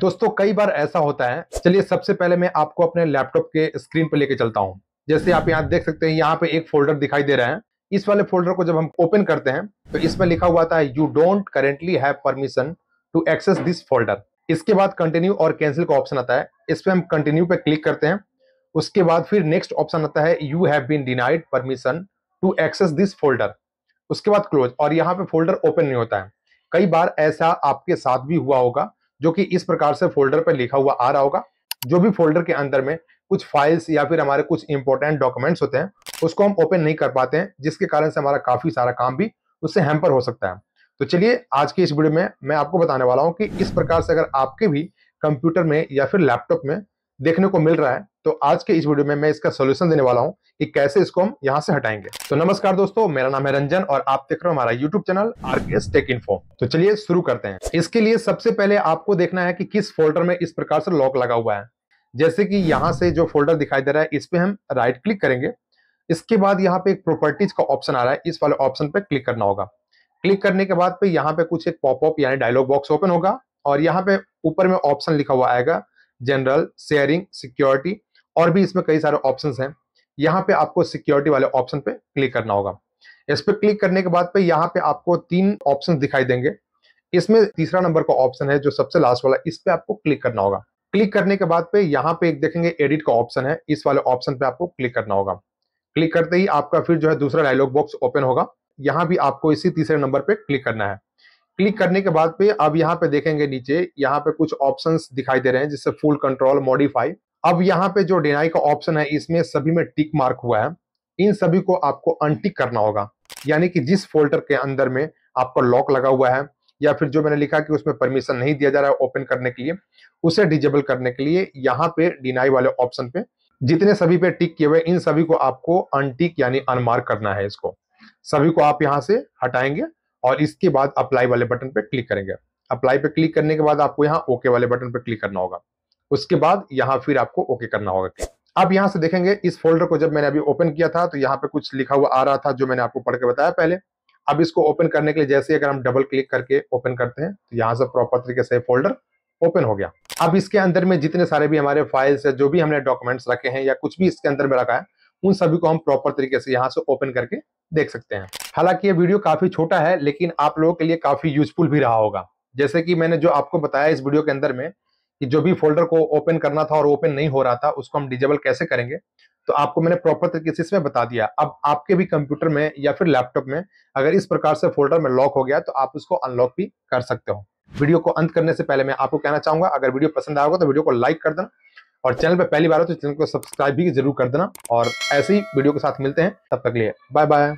दोस्तों कई बार ऐसा होता है चलिए सबसे पहले मैं आपको अपने लैपटॉप के स्क्रीन पर लेके चलता हूँ जैसे आप यहाँ देख सकते हैं यहाँ पे एक फोल्डर दिखाई दे रहा है इस वाले फोल्डर को जब हम ओपन करते हैं तो इसमें लिखा हुआ था you don't currently have permission to access this folder इसके बाद कंटिन्यू और कैंसिल का ऑप्शन आता है इस पर हम कंटिन्यू पे क्लिक करते हैं उसके बाद फिर नेक्स्ट ऑप्शन आता है you have been denied permission to access this folder उसके बाद क्लोज और यहाँ पे फोल्डर ओपन नहीं होता है कई बार ऐसा आपके साथ भी हुआ होगा जो कि इस प्रकार से फोल्डर पर लिखा हुआ आ रहा होगा जो भी फोल्डर के अंदर में कुछ फाइल्स या फिर हमारे कुछ इंपॉर्टेंट डॉक्यूमेंट्स होते हैं उसको हम ओपन नहीं कर पाते हैं जिसके कारण से हमारा काफ़ी सारा काम भी उससे हैम्पर हो सकता है तो चलिए आज की इस वीडियो में मैं आपको बताने वाला हूँ कि इस प्रकार से अगर आपके भी कंप्यूटर में या फिर लैपटॉप में देखने को मिल रहा है तो आज के इस वीडियो में मैं इसका सोल्यूशन देने वाला हूँ कि कैसे इसको हम यहाँ से हटाएंगे तो नमस्कार दोस्तों मेरा नाम है रंजन और आप देख रहे हो हमारा YouTube channel R tech info तो चलिए शुरू करते हैं इसके लिए सबसे पहले आपको देखना है कि किस फोल्डर में इस प्रकार से लॉक लगा हुआ है जैसे कि यहाँ से जो फोल्डर दिखाई दे रहा है इस पर हम राइट क्लिक करेंगे इसके बाद यहाँ पे एक प्रॉपर्टीज का ऑप्शन आ रहा है इस वाले ऑप्शन पे क्लिक करना होगा क्लिक करने के बाद पे यहाँ पे कुछ एक पॉपअप यानी डायलॉग बॉक्स ओपन होगा और यहाँ पे ऊपर में ऑप्शन लिखा हुआ आएगा जनरल शेयरिंग सिक्योरिटी और भी इसमें कई सारे ऑप्शन हैं यहाँ पे आपको सिक्योरिटी वाले ऑप्शन पे क्लिक करना होगा इस पर क्लिक करने के बाद पे यहाँ पे आपको तीन ऑप्शन दिखाई देंगे इसमें तीसरा नंबर का ऑप्शन है जो सबसे लास्ट वाला इस पे आपको क्लिक करना होगा क्लिक करने के बाद पे यहाँ पे एक देखेंगे एडिट का ऑप्शन है इस वाले ऑप्शन पे आपको क्लिक करना होगा क्लिक करते ही आपका फिर जो है दूसरा डायलॉग बॉक्स ओपन होगा यहाँ भी आपको इसी तीसरे नंबर पे क्लिक करना है क्लिक करने के बाद पे अब यहाँ पे देखेंगे नीचे यहाँ पे कुछ ऑप्शंस दिखाई दे रहे हैं जिससे फुल कंट्रोल मॉडिफाई अब यहाँ पे जो डिनाई का ऑप्शन है इसमें सभी में टिक मार्क हुआ है इन सभी को आपको अनटिक करना होगा यानी कि जिस फोल्डर के अंदर में आपका लॉक लगा हुआ है या फिर जो मैंने लिखा कि उसमें परमिशन नहीं दिया जा रहा है ओपन करने के लिए उसे डिजेबल करने के लिए यहाँ पे डिनाई वाले ऑप्शन पे जितने सभी पे टिक किए हुए इन सभी को आपको अनटिक यानी अनमार्क करना है इसको सभी को आप यहाँ से हटाएंगे और इसके बाद अप्लाई वाले बटन पे क्लिक करेंगे अप्लाई पे क्लिक करने के बाद आपको यहाँ ओके वाले बटन पे क्लिक करना होगा उसके बाद यहाँ फिर आपको ओके करना होगा आप यहाँ से देखेंगे इस फोल्डर को जब मैंने अभी ओपन किया था तो यहाँ पे कुछ लिखा हुआ आ रहा था जो मैंने आपको पढ़ के बताया पहले अब इसको ओपन करने के लिए जैसे अगर हम डबल क्लिक करके ओपन करते हैं तो यहाँ से प्रॉपर तरीके से फोल्डर ओपन हो गया अब इसके अंदर में जितने सारे भी हमारे फाइल्स है जो भी हमने डॉक्यूमेंट्स रखे हैं या कुछ भी इसके अंदर में रखा है उन सभी को हम प्रॉपर तरीके से यहाँ से ओपन करके देख सकते हैं हालांकि ये वीडियो काफी छोटा है लेकिन आप लोगों के लिए काफी यूजफुल भी रहा होगा जैसे कि मैंने जो आपको बताया इस वीडियो के अंदर में कि जो भी फोल्डर को ओपन करना था और ओपन नहीं हो रहा था उसको हम डिजेबल कैसे करेंगे तो आपको मैंने प्रॉपर तरीके से इसमें बता दिया अब आपके भी कंप्यूटर में या फिर लैपटॉप में अगर इस प्रकार से फोल्डर में लॉक हो गया तो आप उसको अनलॉक भी कर सकते हो वीडियो को अंत करने से पहले मैं आपको कहना चाहूंगा अगर वीडियो पसंद आएगा तो वीडियो को लाइक कर देना और चैनल पर पहली बार हो तो चैनल को सब्सक्राइब भी जरूर कर देना और ऐसे ही वीडियो के साथ मिलते हैं तब तक लिए बाय बाय